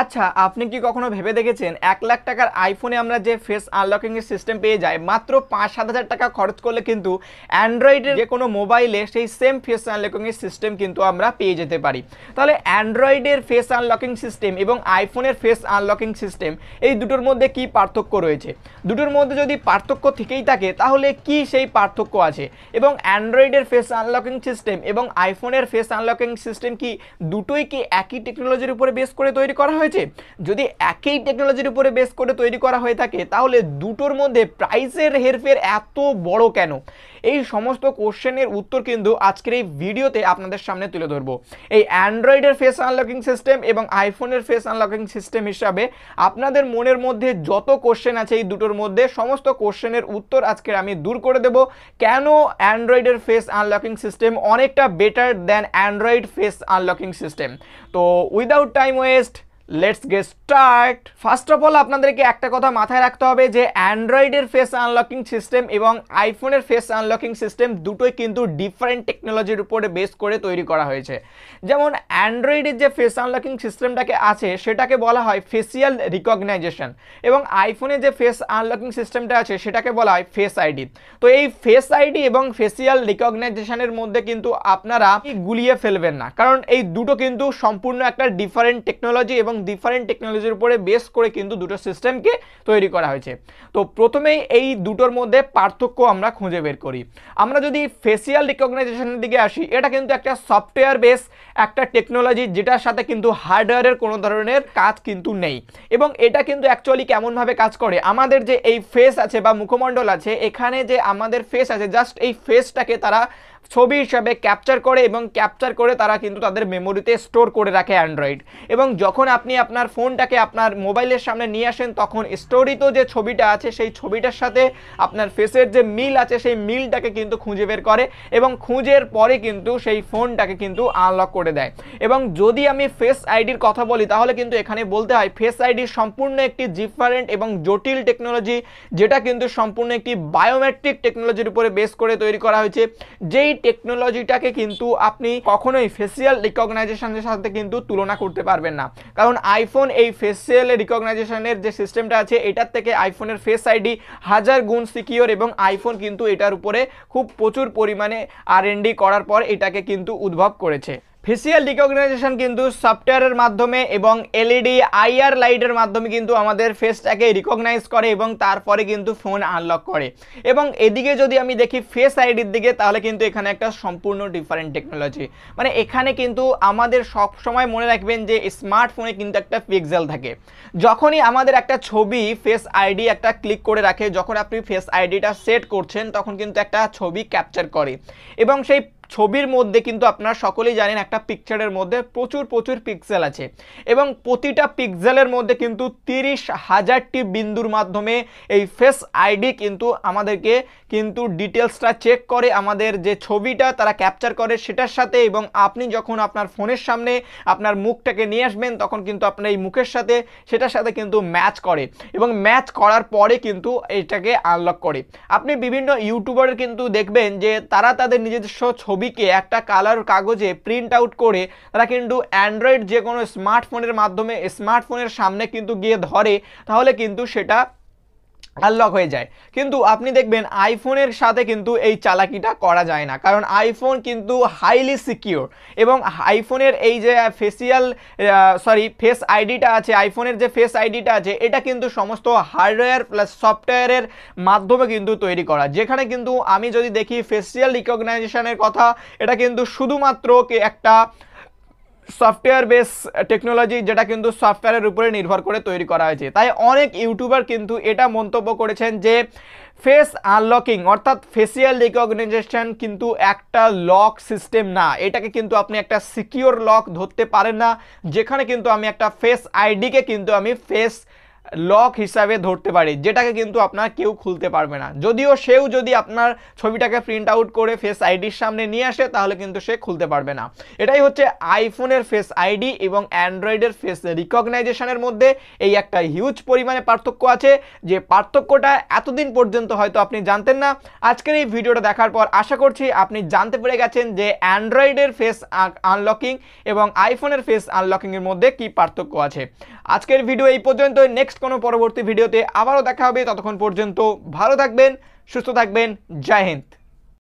আচ্ছা আপনি কি কখনো ভেবে দেখেছেন এক লাখ টাকার আইফোনে আমরা যে ফেস আনলকিংয়ের সিস্টেম পেয়ে যাই মাত্র পাঁচ সাত হাজার টাকা খরচ করলে কিন্তু অ্যান্ড্রয়েডের যে কোনো মোবাইলে সেই সেম ফেস আনলকিংয়ের সিস্টেম কিন্তু আমরা পেয়ে যেতে পারি তাহলে অ্যান্ড্রয়েডের ফেস আনলকিং সিস্টেম এবং আইফোনের ফেস আনলকিং সিস্টেম এই দুটোর মধ্যে কি পার্থক্য রয়েছে দুটোর মধ্যে যদি পার্থক্য থেকেই থাকে তাহলে কি সেই পার্থক্য আছে এবং অ্যান্ড্রয়েডের ফেস আনলকিং সিস্টেম এবং আইফোনের ফেস আনলকিং সিস্টেম কি দুটোই কি একই টেকনোলজির উপরে বেস করে তৈরি করা হয়েছে যদি একই টেকনোলজির উপরে বেস করে তৈরি করা হয়ে থাকে তাহলে দুটোর মধ্যে প্রাইসের হেরফের এত বড় কেন এই সমস্ত কোশ্চেনের উত্তর কিন্তু আজকের এই ভিডিওতে আপনাদের সামনে তুলে ধরবো এই অ্যান্ড্রয়েডের ফেস আনলকিং সিস্টেম এবং আইফোনের ফেস আনলকিং সিস্টেম হিসাবে আপনাদের মনের মধ্যে যত কোশ্চেন আছে এই দুটোর মধ্যে সমস্ত কোশ্চেনের উত্তর আজকের আমি দূর করে দেব কেন অ্যান্ড্রয়েডের ফেস আনলকিং সিস্টেম অনেকটা better than android face unlocking system তো without time waste let's get start first of all আপনাদেরকে একটা কথা মাথায় রাখতে হবে যে অ্যান্ড্রয়েডের ফেস আনলকিং সিস্টেম এবং আইফোনের ফেস আনলকিং সিস্টেম দুটোই কিন্তু ডিফারেন্ট টেকনোলজির উপরে বেস করে তৈরি করা হয়েছে যেমন অ্যান্ড্রয়েডের যে ফেস আনলকিং সিস্টেমটাকে আছে সেটাকে বলা হয় ফেসিয়াল রিকগনাইজেশন এবং আইফোনে যে ফেস আনলকিং সিস্টেমটা আছে সেটাকে বলা হয় ফেস আইডি তো এই ফেস আইডি এবং ফেসিয়াল রিকগনাইজেশনের মধ্যে কিন্তু আপনারা গুলিয়ে ফেলবেন না কারণ এই দুটো কিন্তু সম্পূর্ণ একটা ডিফারেন্ট টেকনোলজি এবং ডিফারেন্ট টেকনোলজির উপরে বেস করে কিন্তু দুটো সিস্টেমকে তৈরি করা হয়েছে তো প্রথমেই এই দুটোর মধ্যে পার্থক্য আমরা খুঁজে বের করি আমরা যদি ফেসিয়াল রিকগনাইজেশনের দিকে আসি এটা কিন্তু একটা সফটওয়্যার বেস একটা টেকনোলজি যেটার সাথে কিন্তু হার্ডওয়্যারের কোনো ধরনের কাজ কিন্তু নেই এবং এটা কিন্তু অ্যাকচুয়ালি কেমনভাবে কাজ করে আমাদের যে এই ফেস আছে বা মুখমণ্ডল আছে এখানে যে আমাদের ফেস আছে জাস্ট এই ফেসটাকে তারা ছবি হিসাবে ক্যাপচার করে এবং ক্যাপচার করে তারা কিন্তু তাদের মেমোরিতে স্টোর করে রাখে অ্যান্ড্রয়েড এবং যখন আপনি আপনার ফোনটাকে আপনার মোবাইলের সামনে নিয়ে আসেন তখন স্টোরিত যে ছবিটা আছে সেই ছবিটার সাথে আপনার ফেসের যে মিল আছে সেই মিলটাকে কিন্তু খুঁজে বের করে এবং খুঁজের পরে কিন্তু সেই ফোনটাকে কিন্তু আনলক করে দেয় এবং যদি আমি ফেস আইডির কথা বলি তাহলে কিন্তু এখানে বলতে হয় ফেস আইডি সম্পূর্ণ একটি ডিফারেন্ট এবং জটিল টেকনোলজি যেটা কিন্তু সম্পূর্ণ একটি বায়োমেট্রিক টেকনোলজির উপরে বেস করে তৈরি করা হয়েছে যেই টেকনোলজিটাকে কিন্তু আপনি কখনোই ফেসিয়াল রিকগনাইজেশনের সাথে কিন্তু তুলনা করতে পারবেন না কারণ আইফোন এই ফেসিয়াল রিকগনাইজেশনের যে সিস্টেমটা আছে এটার থেকে আইফোনের ফেস আইডি হাজার গুণ সিকিওর এবং আইফোন কিন্তু এটার উপরে খুব প্রচুর পরিমাণে আর করার পর এটাকে কিন্তু উদ্ভব করেছে ফেসিয়াল রিকগনাইজেশন কিন্তু সফটওয়্যারের মাধ্যমে এবং এলইডি আইআর লাইটের মাধ্যমে কিন্তু আমাদের ফেসটাকে রিকগনাইজ করে এবং তারপরে কিন্তু ফোন আনলক করে এবং এদিকে যদি আমি দেখি ফেস আইডির দিকে তাহলে কিন্তু এখানে একটা সম্পূর্ণ ডিফারেন্ট টেকনোলজি মানে এখানে কিন্তু আমাদের সব সময় মনে রাখবেন যে স্মার্টফোনে কিন্তু একটা পিক্সেল থাকে যখনই আমাদের একটা ছবি ফেস আইডি একটা ক্লিক করে রাখে যখন আপনি ফেস আইডিটা সেট করছেন তখন কিন্তু একটা ছবি ক্যাপচার করে এবং সেই ছবির মধ্যে কিন্তু আপনারা সকলেই জানেন একটা পিকচারের মধ্যে প্রচুর প্রচুর পিক্সেল আছে এবং প্রতিটা পিক্সেলের মধ্যে কিন্তু তিরিশ হাজারটি বিন্দুর মাধ্যমে এই ফেস আইডি কিন্তু আমাদেরকে কিন্তু ডিটেলসটা চেক করে আমাদের যে ছবিটা তারা ক্যাপচার করে সেটার সাথে এবং আপনি যখন আপনার ফোনের সামনে আপনার মুখটাকে নিয়ে আসবেন তখন কিন্তু আপনার এই মুখের সাথে সেটার সাথে কিন্তু ম্যাচ করে এবং ম্যাচ করার পরে কিন্তু এটাকে আনলক করে আপনি বিভিন্ন ইউটিউবার কিন্তু দেখবেন যে তারা তাদের নিজস্ব ছবি ছবিকে একটা কালার কাগজে প্রিন্ট আউট করে তারা কিন্তু অ্যান্ড্রয়েড যে কোনো স্মার্টফোনের মাধ্যমে স্মার্টফোনের সামনে কিন্তু গিয়ে ধরে তাহলে কিন্তু সেটা আনলক হয়ে যায় কিন্তু আপনি দেখবেন আইফোনের সাথে কিন্তু এই চালাকিটা করা যায় না কারণ আইফোন কিন্তু হাইলি সিকিওর এবং আইফোনের এই যে ফেসিয়াল সরি ফেস আইডিটা আছে আইফোনের যে ফেস আইডিটা আছে এটা কিন্তু সমস্ত হার্ডওয়্যার প্লাস সফটওয়্যারের মাধ্যমে কিন্তু তৈরি করা যেখানে কিন্তু আমি যদি দেখি ফেসিয়াল রিকগনাইজেশনের কথা এটা কিন্তু শুধুমাত্র একটা সফটওয়্যার বেস টেকনোলজি যেটা কিন্তু সফটওয়্যারের উপরে নির্ভর করে তৈরি করা হয়েছে তাই অনেক ইউটিউবার কিন্তু এটা মন্তব্য করেছেন যে ফেস আনলকিং অর্থাৎ ফেসিয়াল রিকগনাইজেশন কিন্তু একটা লক সিস্টেম না এটাকে কিন্তু আপনি একটা সিকিওর লক ধরতে পারেন না যেখানে কিন্তু আমি একটা ফেস আইডিকে কিন্তু আমি ফেস লক হিসাবে ধরতে পারে যেটাকে কিন্তু আপনার কেউ খুলতে পারবে না যদিও সেও যদি আপনার ছবিটাকে প্রিন্ট আউট করে ফেস আইডির সামনে নিয়ে আসে তাহলে কিন্তু সে খুলতে পারবে না এটাই হচ্ছে আইফোনের ফেস আইডি এবং অ্যান্ড্রয়েডের ফেস রিকগনাইজেশনের মধ্যে এই একটা হিউজ পরিমাণে পার্থক্য আছে যে পার্থক্যটা এতদিন পর্যন্ত হয়তো আপনি জানতেন না আজকের এই ভিডিওটা দেখার পর আশা করছি আপনি জানতে পেরে গেছেন যে অ্যান্ড্রয়েডের ফেস আনলকিং এবং আইফোনের ফেস আনলকিংয়ের মধ্যে কি পার্থক্য আছে আজকের ভিডিও এই পর্যন্ত নেক্সট নেক্সট কোনো পরবর্তী ভিডিওতে আবারও দেখা হবে ততক্ষণ পর্যন্ত ভালো থাকবেন সুস্থ থাকবেন জয় হিন্দ